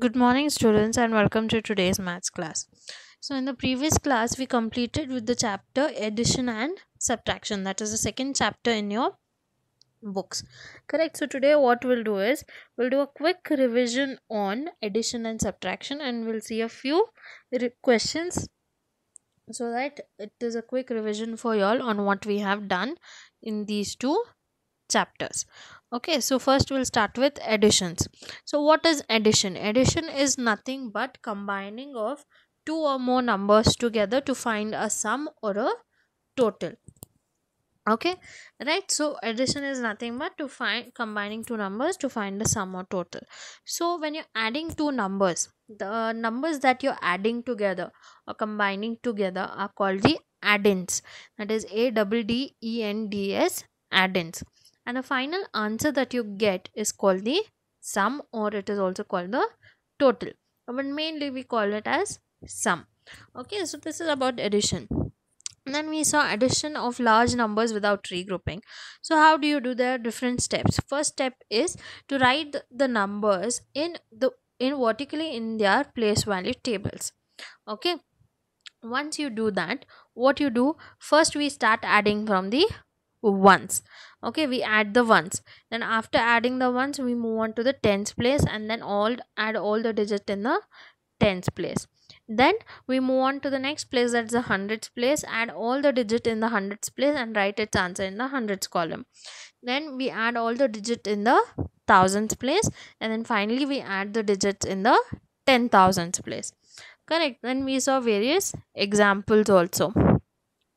Good morning students and welcome to today's maths class. So in the previous class we completed with the chapter addition and subtraction that is the second chapter in your books. Correct. So today what we'll do is we'll do a quick revision on addition and subtraction and we'll see a few questions so that it is a quick revision for y'all on what we have done in these two chapters okay so first we'll start with additions so what is addition addition is nothing but combining of two or more numbers together to find a sum or a total okay right so addition is nothing but to find combining two numbers to find the sum or total so when you're adding two numbers the numbers that you're adding together or combining together are called the addends that is a double d e n d s addends and the final answer that you get is called the sum or it is also called the total but mainly we call it as sum okay so this is about addition and then we saw addition of large numbers without regrouping so how do you do the different steps first step is to write the numbers in the in vertically in their place value tables okay once you do that what you do first we start adding from the ones okay we add the ones then after adding the ones we move on to the tens place and then all add all the digits in the tens place then we move on to the next place that's the hundreds place add all the digit in the hundreds place and write its answer in the hundreds column then we add all the digit in the thousands place and then finally we add the digits in the ten thousands place correct then we saw various examples also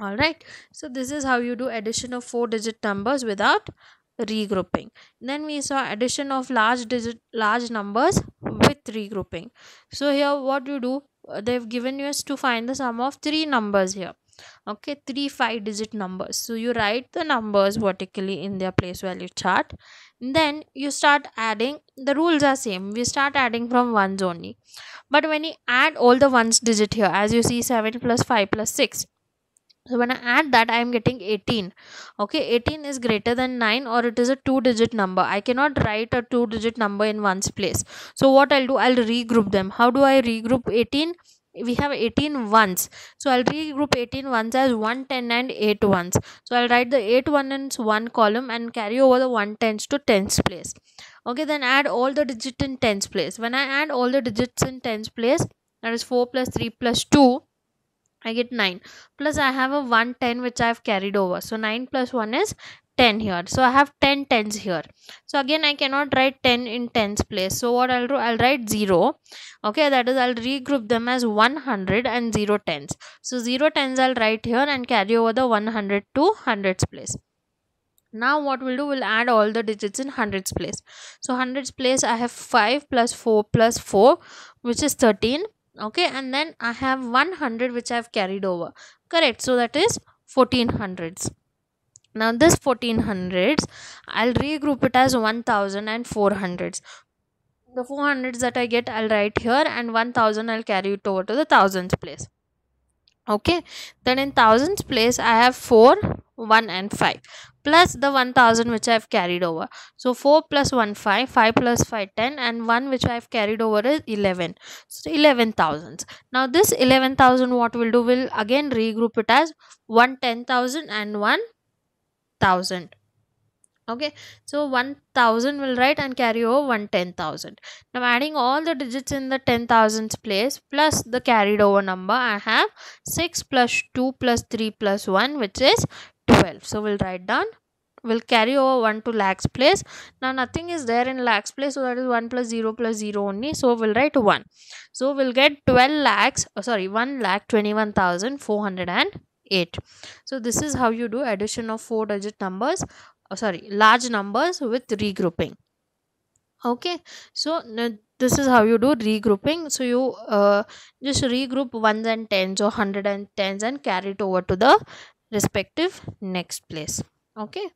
all right so this is how you do addition of four digit numbers without regrouping then we saw addition of large digit large numbers with regrouping so here what you do uh, they've given us to find the sum of three numbers here okay three five digit numbers so you write the numbers vertically in their place value chart then you start adding the rules are same we start adding from ones only but when you add all the ones digit here as you see 7 plus 5 plus 6 so when i add that i am getting 18 okay 18 is greater than 9 or it is a two digit number i cannot write a two digit number in one's place so what i'll do i'll regroup them how do i regroup 18 we have 18 ones so i'll regroup 18 ones as 110 and 8 ones so i'll write the 8 ones one column and carry over the 1 tens to tens place okay then add all the digits in tens place when i add all the digits in tens place that is 4 plus 3 plus 2 I get 9 plus I have a 110 which I have carried over so 9 plus 1 is 10 here so I have 10 tens here so again I cannot write 10 in tens place so what I'll do I'll write 0 okay that is I'll regroup them as 100 and 0 tens so 0 tens I'll write here and carry over the 100 to hundreds place now what we'll do we'll add all the digits in hundreds place so hundreds place I have 5 plus 4 plus 4 which is 13 okay and then i have 100 which i have carried over correct so that is 1400s now this 1400s i'll regroup it as 1400s the 400s that i get i'll write here and 1000 i'll carry it over to the thousands place okay then in thousands place i have 4 1 and 5 plus the 1000 which i have carried over so 4 plus 1 5 5 plus 5 10 and 1 which i have carried over is 11 so 11000 now this 11000 what we'll do we'll again regroup it as one and okay so 1000 will write and carry over 110000 now adding all the digits in the 10000s place plus the carried over number i have 6 plus 2 plus 3 plus 1 which is 12 so we'll write down will carry over 1 to lakhs place now nothing is there in lakhs place so that is 1 plus 0 plus 0 only so we'll write 1 so we'll get 12 lakhs oh, sorry 1 lakh 21408 so this is how you do addition of four digit numbers Oh, sorry large numbers with regrouping okay so this is how you do regrouping so you uh, just regroup ones and tens or hundred and tens and carry it over to the respective next place okay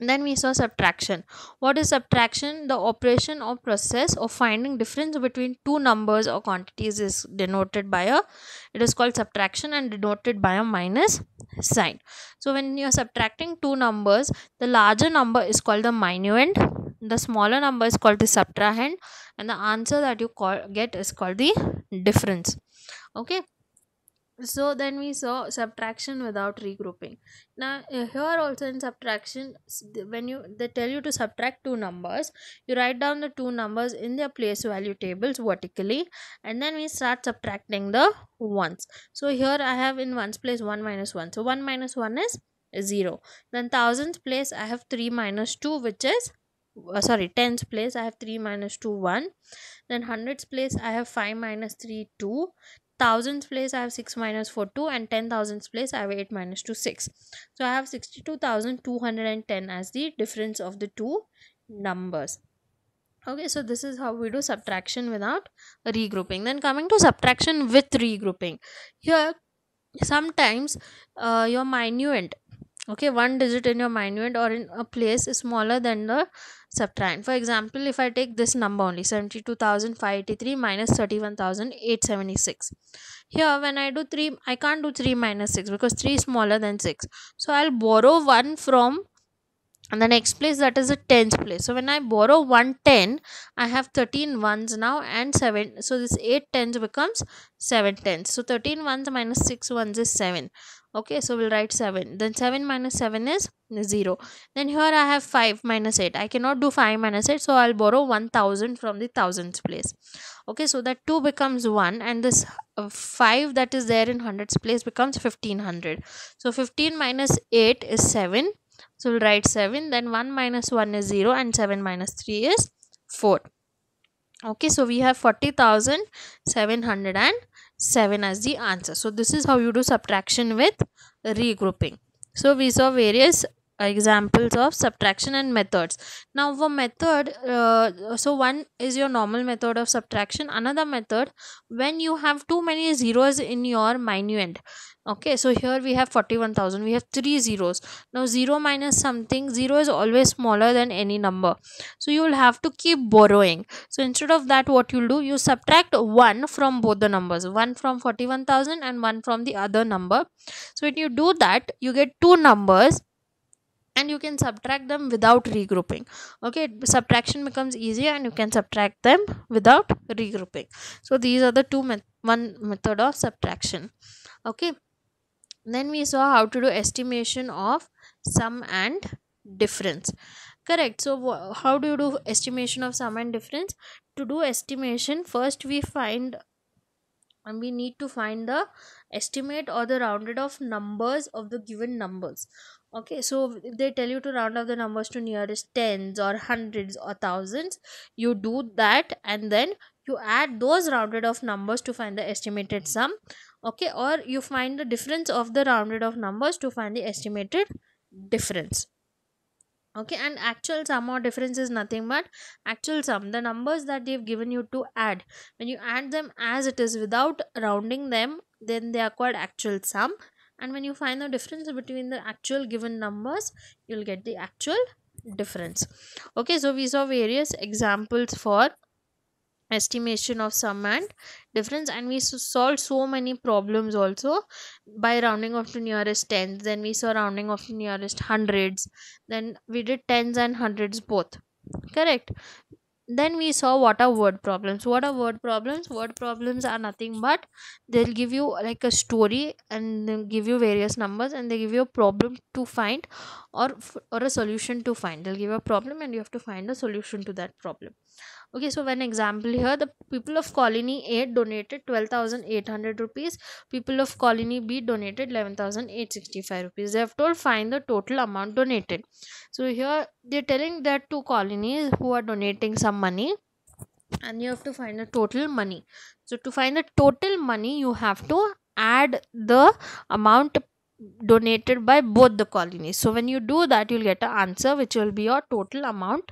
then we saw subtraction what is subtraction the operation or process of finding difference between two numbers or quantities is denoted by a it is called subtraction and denoted by a minus sign so when you are subtracting two numbers the larger number is called the minuend the smaller number is called the subtrahend and the answer that you call get is called the difference okay so then we saw subtraction without regrouping now uh, here also in subtraction when you they tell you to subtract two numbers you write down the two numbers in their place value tables vertically and then we start subtracting the ones so here i have in ones place 1 minus 1 so 1 minus 1 is 0 then thousands place i have 3 minus 2 which is uh, sorry tens place i have 3 minus 2 1 then hundreds place i have 5 minus 3 2 thousandth place I have 6 minus 4 2 and 10,000th place I have 8 minus 2 6. So I have 62,210 as the difference of the two numbers. Okay, so this is how we do subtraction without regrouping. Then coming to subtraction with regrouping. Here sometimes uh, your minuend okay one digit in your minuend or in a place is smaller than the Subtract. For example, if I take this number only 72,583 minus 31,876. Here when I do 3, I can't do 3 minus 6 because 3 is smaller than 6. So I'll borrow 1 from and the next place that is a tens place so when i borrow 110 i have 13 ones now and 7 so this 8 becomes 7 so 13 ones minus 6 is 7 okay so we'll write 7 then 7 minus 7 is 0 then here i have 5 minus 8 i cannot do 5 minus 8 so i'll borrow 1000 from the thousands place okay so that 2 becomes 1 and this uh, 5 that is there in hundreds place becomes 1500 so 15 minus 8 is 7 so we'll write 7. Then 1 minus 1 is 0 and 7 minus 3 is 4. Okay, so we have 40,707 as the answer. So this is how you do subtraction with regrouping. So we saw various examples of subtraction and methods now for method uh, so one is your normal method of subtraction another method when you have too many zeros in your minuend okay so here we have 41000 we have three zeros now 0 minus something 0 is always smaller than any number so you will have to keep borrowing so instead of that what you'll do you subtract 1 from both the numbers one from 41000 and one from the other number so when you do that you get two numbers and you can subtract them without regrouping okay subtraction becomes easier and you can subtract them without regrouping so these are the two me one method of subtraction okay then we saw how to do estimation of sum and difference correct so how do you do estimation of sum and difference to do estimation first we find and we need to find the estimate or the rounded off numbers of the given numbers okay so if they tell you to round off the numbers to nearest tens or hundreds or thousands you do that and then you add those rounded off numbers to find the estimated sum okay or you find the difference of the rounded off numbers to find the estimated difference okay and actual sum or difference is nothing but actual sum the numbers that they've given you to add when you add them as it is without rounding them then they are called actual sum and when you find the difference between the actual given numbers you'll get the actual difference okay so we saw various examples for estimation of sum and difference and we solved so many problems also by rounding off to nearest tens then we saw rounding off to nearest hundreds then we did tens and hundreds both correct then we saw what are word problems what are word problems word problems are nothing but they'll give you like a story and give you various numbers and they give you a problem to find or or a solution to find they'll give you a problem and you have to find a solution to that problem okay so one example here the people of colony a donated 12800 rupees people of colony b donated 11865 rupees they have told find the total amount donated so here they're telling that two colonies who are donating some money and you have to find the total money so to find the total money you have to add the amount donated by both the colonies so when you do that you'll get an answer which will be your total amount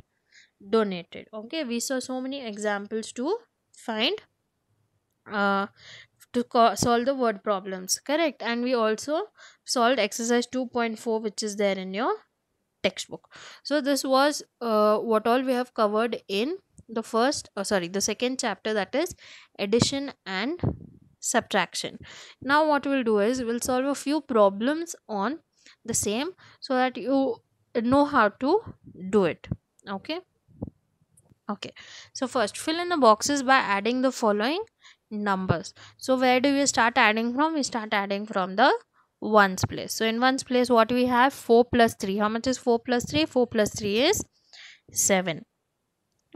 donated okay we saw so many examples to find uh, to solve the word problems correct and we also solved exercise 2.4 which is there in your textbook so this was uh, what all we have covered in the first oh, sorry the second chapter that is addition and subtraction now what we'll do is we'll solve a few problems on the same so that you know how to do it okay okay so first fill in the boxes by adding the following numbers so where do we start adding from we start adding from the ones place so in ones place what we have 4 plus 3 how much is 4 plus 3 4 plus 3 is 7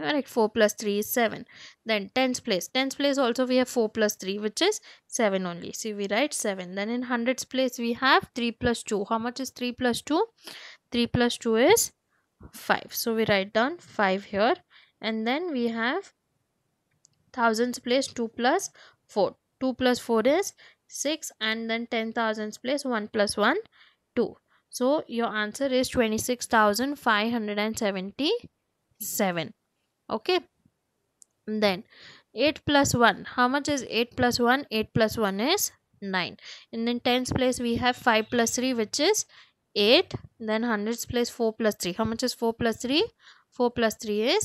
all right 4 plus 3 is 7 then tens place tens place also we have 4 plus 3 which is 7 only see we write 7 then in hundreds place we have 3 plus 2 how much is 3 plus 2 3 plus 2 is 5 so we write down 5 here and then we have thousands place 2 plus 4 2 plus 4 is 6 and then ten thousands place 1 plus 1 2 so your answer is 26,577 okay and then 8 plus 1 how much is 8 plus 1 8 plus 1 is 9 and then tens place we have 5 plus 3 which is 8 then hundreds place 4 plus 3 how much is 4 plus 3 4 plus 3 is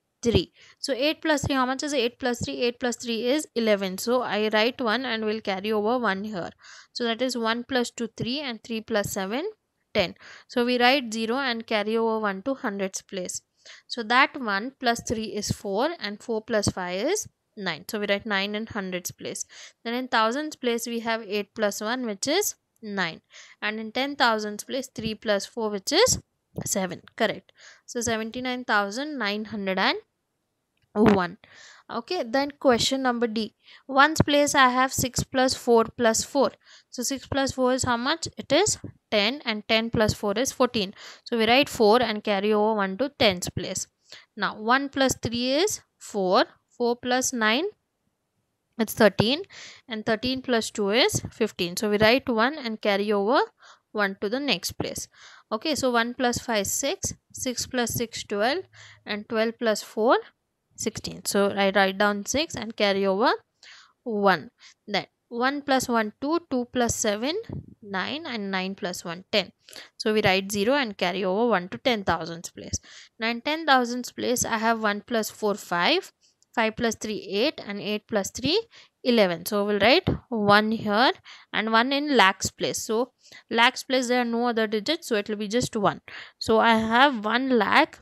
3 so 8 plus 3 how much is 8 plus 3 8 plus 3 is 11 so i write 1 and will carry over 1 here so that is 1 plus 2 3 and 3 plus 7 10 so we write 0 and carry over 1 to hundreds place so that 1 plus 3 is 4 and 4 plus 5 is 9 so we write 9 in hundreds place then in thousands place we have 8 plus 1 which is 9 and in 10,000s place 3 plus 4 which is 7 correct so 79,900 and 1 okay then question number d ones place i have 6 plus 4 plus 4 so 6 plus 4 is how much it is 10 and 10 plus 4 is 14 so we write 4 and carry over 1 to 10's place now 1 plus 3 is 4 4 plus 9 it's 13 and 13 plus 2 is 15 so we write 1 and carry over 1 to the next place okay so 1 plus 5 6 6 plus 6 12 and 12 plus 4 16 so i write down 6 and carry over 1 that 1 plus 1 2 2 plus 7 9 and 9 plus 1 10 so we write 0 and carry over 1 to 10 thousands place now in 10 thousands place i have 1 plus 4 5 5 plus 3 8 and 8 plus 3 11 so we'll write 1 here and 1 in lakhs place so lakhs place there are no other digits so it will be just 1 so i have 1 lakh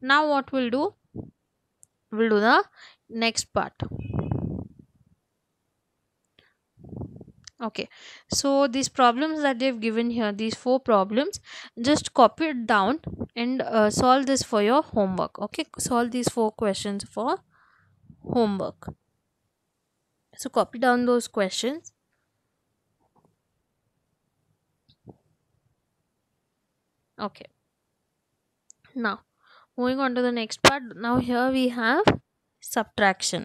now what we'll do we'll do the next part okay so these problems that they've given here these four problems just copy it down and uh, solve this for your homework okay solve these four questions for homework so copy down those questions okay now moving on to the next part now here we have subtraction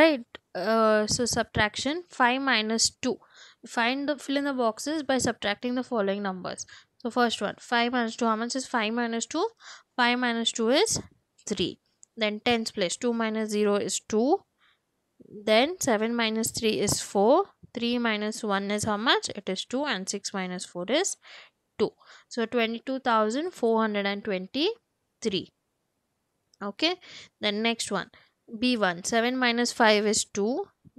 right uh, so subtraction 5 minus 2 find the fill in the boxes by subtracting the following numbers so first one 5 minus 2 how much is 5 minus 2 5 minus 2 is 3 then tens place 2 minus 0 is 2 then 7 minus 3 is 4 3 minus 1 is how much it is 2 and 6 minus 4 is 2 so 22420 3 okay the next one b1 7 minus 5 is 2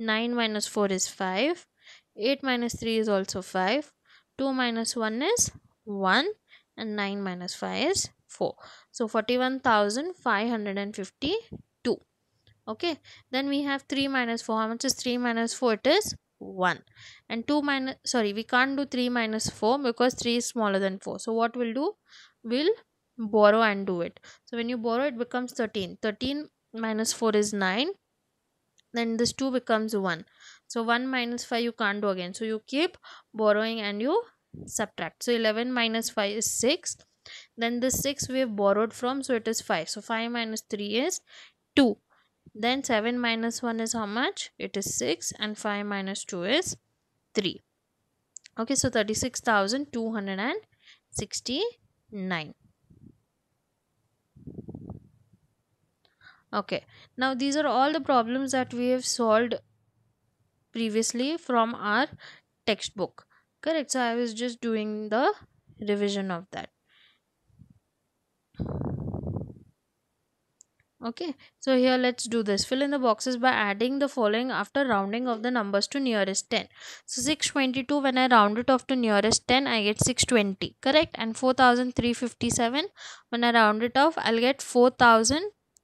9 minus 4 is 5 8 minus 3 is also 5 2 minus 1 is 1 and 9 minus 5 is 4 so 41552 okay then we have 3 minus 4 how much is 3 minus 4 it is 1 and 2 minus sorry we can't do 3 minus 4 because 3 is smaller than 4 so what we'll do we'll borrow and do it so when you borrow it becomes 13 13 minus 4 is 9 then this 2 becomes 1 so 1 minus 5 you can't do again so you keep borrowing and you subtract so 11 minus 5 is 6 then this 6 we have borrowed from so it is 5 so 5 minus 3 is 2 then 7 minus 1 is how much it is 6 and 5 minus 2 is 3 okay so 36269 Okay, now these are all the problems that we have solved previously from our textbook. Correct, so I was just doing the revision of that. Okay, so here let's do this. Fill in the boxes by adding the following after rounding of the numbers to nearest 10. So 622, when I round it off to nearest 10, I get 620, correct? And 4357, when I round it off, I'll get 4000.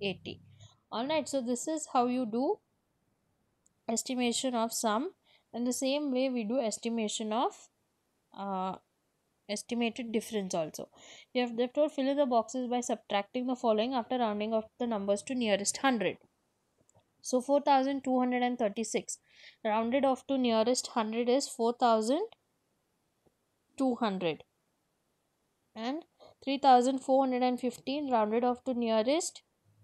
80 all right so this is how you do estimation of sum and the same way we do estimation of uh, estimated difference also you have therefore fill in the boxes by subtracting the following after rounding off the numbers to nearest 100 so 4236 rounded off to nearest 100 is 4200 and 3415 rounded off to nearest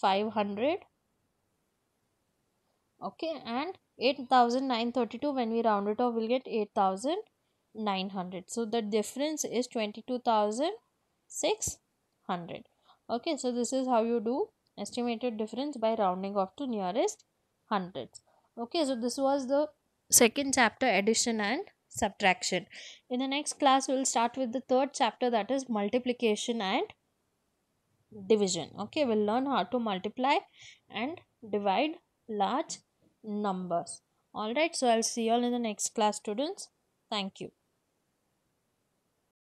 500 okay and 8932 when we round it off we'll get 8900 so the difference is 22600 okay so this is how you do estimated difference by rounding off to nearest hundreds okay so this was the second chapter addition and subtraction in the next class we'll start with the third chapter that is multiplication and division okay we'll learn how to multiply and divide large numbers all right so i'll see you all in the next class students thank you